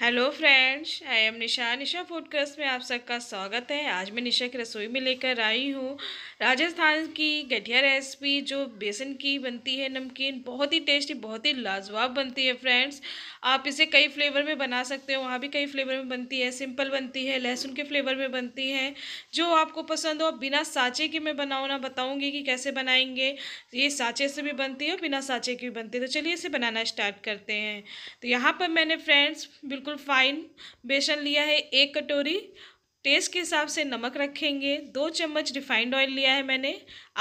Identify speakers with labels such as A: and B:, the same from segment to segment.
A: hello friends I am Nisha Nisha food crust में आप सबका स्वागत है आज मैं निशा की रसोई में लेकर आई हूँ राजस्थान की गठिया रेसिपी जो बेसन की बनती है नमकीन बहुत ही टेस्टी बहुत ही लाजवाब बनती है फ्रेंड्स आप इसे कई फ्लेवर में बना सकते हो वहाँ भी कई फ्लेवर में बनती है सिंपल बनती है लहसुन के फ्लेवर में बनती है जो आपको पसंद हो बिना साँचे के मैं बनाओ ना बताऊँगी कि कैसे बनाएंगे ये साँचे से भी बनती है और बिना साँचे की भी बनती है तो चलिए इसे बनाना स्टार्ट करते हैं तो यहाँ पर मैंने फ्रेंड्स बिल्कुल बिल्कुल फाइन बेसन लिया है एक कटोरी टेस्ट के हिसाब से नमक रखेंगे दो चम्मच रिफाइंड ऑयल लिया है मैंने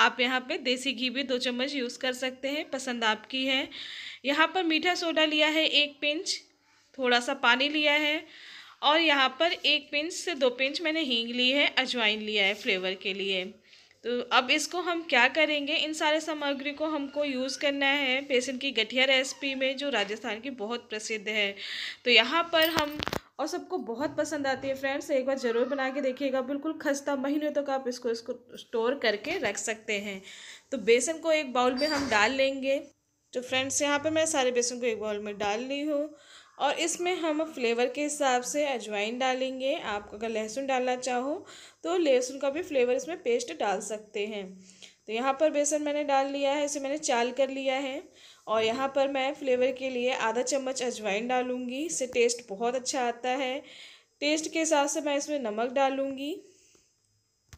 A: आप यहाँ पे देसी घी भी दो चम्मच यूज़ कर सकते हैं पसंद आपकी है यहाँ पर मीठा सोडा लिया है एक पिंच थोड़ा सा पानी लिया है और यहाँ पर एक पिंच से दो पिंच मैंने हींग ली है अजवाइन लिया है फ्लेवर के लिए तो अब इसको हम क्या करेंगे इन सारे सामग्री को हमको यूज़ करना है बेसन की गठिया रेसिपी में जो राजस्थान की बहुत प्रसिद्ध है तो यहाँ पर हम और सबको बहुत पसंद आती है फ्रेंड्स तो एक बार ज़रूर बना के देखिएगा बिल्कुल खस्ता महीनों तक तो आप इसको इसको स्टोर करके रख सकते हैं तो बेसन को एक बाउल में हम डाल लेंगे तो फ्रेंड्स यहाँ पर मैं सारे बेसन को एक बाउल में डाल ली हूँ और इसमें हम फ्लेवर के हिसाब से अजवाइन डालेंगे आप अगर लहसुन डालना चाहो तो लहसुन का भी फ्लेवर इसमें पेस्ट डाल सकते हैं तो यहाँ पर बेसन मैंने डाल लिया है इसे मैंने चाल कर लिया है और यहाँ पर मैं फ्लेवर के लिए आधा चम्मच अजवाइन डालूँगी इससे टेस्ट बहुत अच्छा आता है टेस्ट के हिसाब से मैं इसमें नमक डालूँगी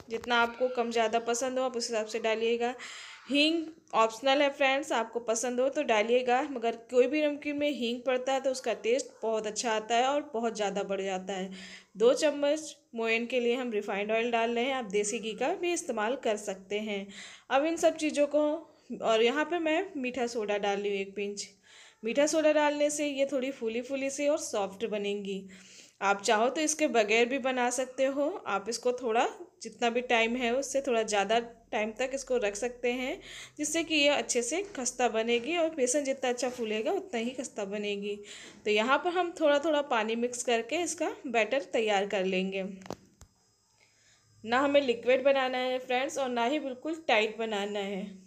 A: जितना आपको कम ज़्यादा पसंद हो आप उस हिसाब से डालिएगा हींग ऑप्शनल है फ्रेंड्स आपको पसंद हो तो डालिएगा मगर कोई भी नमकीन में हींग पड़ता है तो उसका टेस्ट बहुत अच्छा आता है और बहुत ज़्यादा बढ़ जाता है दो चम्मच मोयन के लिए हम रिफाइंड ऑयल डाल रहे हैं आप देसी घी का भी इस्तेमाल कर सकते हैं अब इन सब चीज़ों को और यहाँ पर मैं मीठा सोडा डाल रही हूँ एक पिंच मीठा सोडा डालने से ये थोड़ी फूली फूली सी और सॉफ्ट बनेंगी आप चाहो तो इसके बगैर भी बना सकते हो आप इसको थोड़ा जितना भी टाइम है उससे थोड़ा ज़्यादा टाइम तक इसको रख सकते हैं जिससे कि यह अच्छे से खस्ता बनेगी और बेसन जितना अच्छा फूलेगा उतना ही खस्ता बनेगी तो यहाँ पर हम थोड़ा थोड़ा पानी मिक्स करके इसका बैटर तैयार कर लेंगे ना हमें लिक्विड बनाना है फ्रेंड्स और ना ही बिल्कुल टाइट बनाना है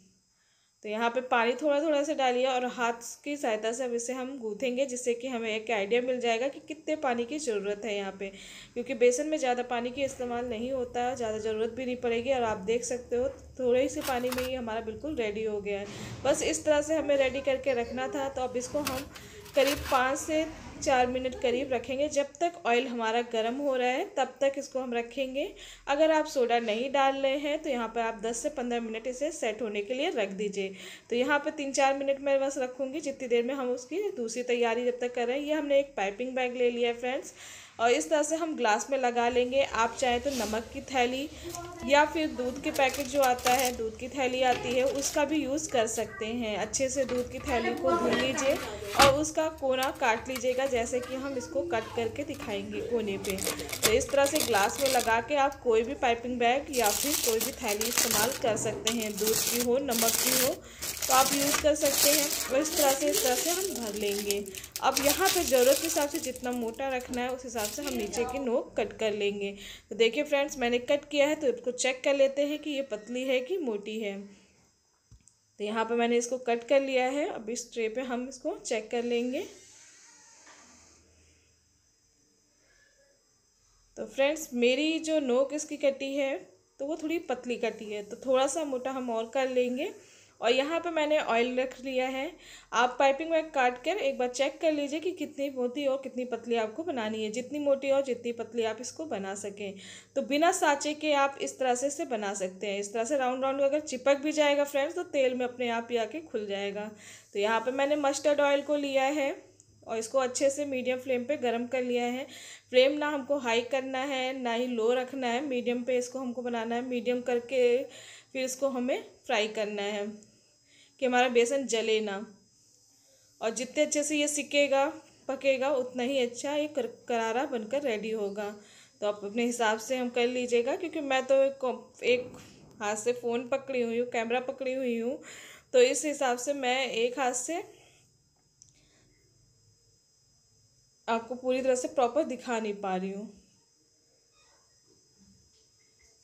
A: तो यहाँ पे पानी थोड़ा थोड़ा से डालिए और हाथ की सहायता से अब इसे हम गूँथेंगे जिससे कि हमें एक आइडिया मिल जाएगा कि कितने पानी की ज़रूरत है यहाँ पे क्योंकि बेसन में ज़्यादा पानी की इस्तेमाल नहीं होता है ज़्यादा ज़रूरत भी नहीं पड़ेगी और आप देख सकते हो थोड़े ही से पानी में ही हमारा बिल्कुल रेडी हो गया है बस इस तरह से हमें रेडी करके रखना था तो अब इसको हम करीब पाँच से चार मिनट करीब रखेंगे जब तक ऑयल हमारा गर्म हो रहा है तब तक इसको हम रखेंगे अगर आप सोडा नहीं डाल रहे हैं तो यहाँ पर आप 10 से 15 मिनट इसे सेट होने के लिए रख दीजिए तो यहाँ पर तीन चार मिनट मैं बस रखूँगी जितनी देर में हम उसकी दूसरी तैयारी जब तक कर रहे हैं ये हमने एक पाइपिंग बैग ले लिया है फ्रेंड्स और इस तरह से हम ग्लास में लगा लेंगे आप चाहें तो नमक की थैली या फिर दूध के पैकेट जो आता है दूध की थैली आती है उसका भी यूज़ कर सकते हैं अच्छे से दूध की थैली को धुल लीजिए और उसका कोना काट लीजिएगा जैसे कि हम इसको कट करके दिखाएंगे कोने पे तो इस तरह से ग्लास में लगा के आप कोई भी पाइपिंग बैग या फिर कोई भी थैली इस्तेमाल कर सकते हैं दूध की हो नमक की हो तो आप यूज़ कर सकते हैं और इस तरह से इस तरह से हम भर लेंगे अब यहाँ पे ज़रूरत के हिसाब से जितना मोटा रखना है उस हिसाब से हम नीचे की नोक कट कर लेंगे तो देखिए फ्रेंड्स मैंने कट किया है तो इसको चेक कर लेते हैं कि ये पतली है कि मोटी है तो यहाँ पर मैंने इसको कट कर लिया है अब इस ट्रे पर हम इसको चेक कर लेंगे तो फ्रेंड्स मेरी जो नोक इसकी कटी है तो वो थोड़ी पतली कटी है तो थोड़ा सा मोटा हम और कर लेंगे और यहाँ पे मैंने ऑयल रख लिया है आप पाइपिंग वैग काट कर एक बार चेक कर लीजिए कि कितनी मोटी और कितनी पतली आपको बनानी है जितनी मोटी और जितनी पतली आप इसको बना सकें तो बिना साँचे के आप इस तरह से इसे बना सकते हैं इस तरह से राउंड राउंड अगर चिपक भी जाएगा फ्रेंड्स तो तेल में अपने आप ही आके खुल जाएगा तो यहाँ पर मैंने मस्टर्ड ऑयल को लिया है और इसको अच्छे से मीडियम फ्लेम पे गरम कर लिया है फ्लेम ना हमको हाई करना है ना ही लो रखना है मीडियम पे इसको हमको बनाना है मीडियम करके फिर इसको हमें फ्राई करना है कि हमारा बेसन जले ना और जितने अच्छे से ये सिकेगा पकेगा उतना ही अच्छा ये कर, करारा बनकर रेडी होगा तो आप अपने हिसाब से हम कर लीजिएगा क्योंकि मैं तो एक, एक हाथ से फ़ोन पकड़ी हुई हूँ कैमरा पकड़ी हुई हूँ तो इस हिसाब से मैं एक हाथ से आपको पूरी तरह से प्रॉपर दिखा नहीं पा रही हूँ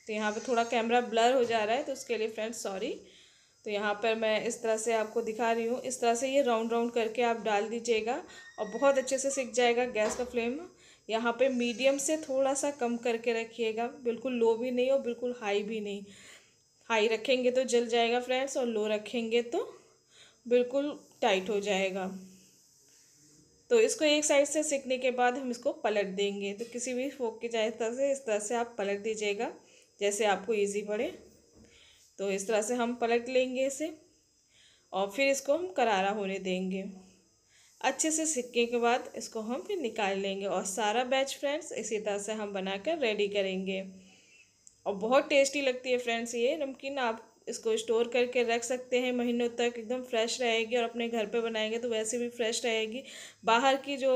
A: तो यहाँ पे थोड़ा कैमरा ब्लर हो जा रहा है तो उसके लिए फ्रेंड्स सॉरी तो यहाँ पर मैं इस तरह से आपको दिखा रही हूँ इस तरह से ये राउंड राउंड करके आप डाल दीजिएगा और बहुत अच्छे से सीख जाएगा गैस का फ्लेम यहाँ पे मीडियम से थोड़ा सा कम करके रखिएगा बिल्कुल लो भी नहीं और बिल्कुल हाई भी नहीं हाई रखेंगे तो जल जाएगा फ्रेंड्स और लो रखेंगे तो बिल्कुल टाइट हो जाएगा तो इसको एक साइड से सीखने के बाद हम इसको पलट देंगे तो किसी भी फोक की सहायता से इस तरह से आप पलट दीजिएगा जैसे आपको ईजी पड़े तो इस तरह से हम पलट लेंगे इसे और फिर इसको हम करारा होने देंगे अच्छे से सिक्के के बाद इसको हम फिर निकाल लेंगे और सारा बैच फ्रेंड्स इसी तरह से हम बनाकर रेडी करेंगे और बहुत टेस्टी लगती है फ्रेंड्स ये नमकीन आप इसको स्टोर करके रख सकते हैं महीनों तक एकदम फ्रेश रहेगी और अपने घर पे बनाएंगे तो वैसे भी फ्रेश रहेगी बाहर की जो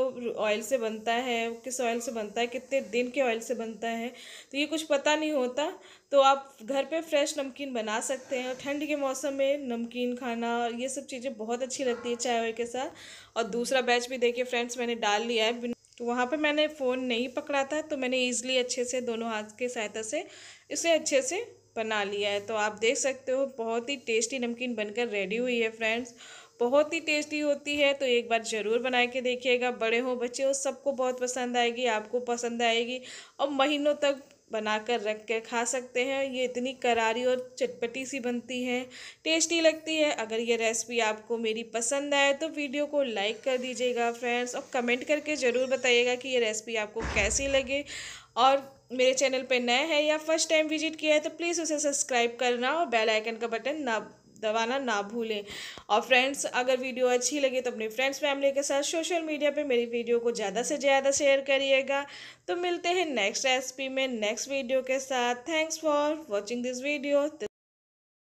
A: ऑयल से बनता है किस ऑयल से बनता है कितने दिन के ऑयल से बनता है तो ये कुछ पता नहीं होता तो आप घर पे फ्रेश नमकीन बना सकते हैं और ठंड के मौसम में नमकीन खाना और ये सब चीज़ें बहुत अच्छी लगती है चाय वाय के साथ और दूसरा बैच भी देखिए फ्रेंड्स मैंने डाल लिया है तो वहाँ पर मैंने फ़ोन नहीं पकड़ा था तो मैंने ईज़िली अच्छे से दोनों हाथ के सहायता से इसे अच्छे से बना लिया है तो आप देख सकते हो बहुत ही टेस्टी नमकीन बनकर रेडी हुई है फ्रेंड्स बहुत ही टेस्टी होती है तो एक बार ज़रूर बना के देखिएगा बड़े हो बच्चे हो सबको बहुत पसंद आएगी आपको पसंद आएगी और महीनों तक बनाकर रख कर खा सकते हैं ये इतनी करारी और चटपटी सी बनती है टेस्टी लगती है अगर ये रेसिपी आपको मेरी पसंद आए तो वीडियो को लाइक कर दीजिएगा फ्रेंड्स और कमेंट करके ज़रूर बताइएगा कि ये रेसिपी आपको कैसी लगे और मेरे चैनल पे नए हैं या फर्स्ट टाइम विजिट किया है तो प्लीज़ उसे सब्सक्राइब करना और बेल आइकन का बटन ना दबाना ना भूलें और फ्रेंड्स अगर वीडियो अच्छी लगे तो अपने फ्रेंड्स फैमिली के साथ सोशल मीडिया पे मेरी वीडियो को ज़्यादा से ज़्यादा शेयर करिएगा तो मिलते हैं नेक्स्ट रेसिपी में नेक्स्ट वीडियो के साथ thanks for watching this video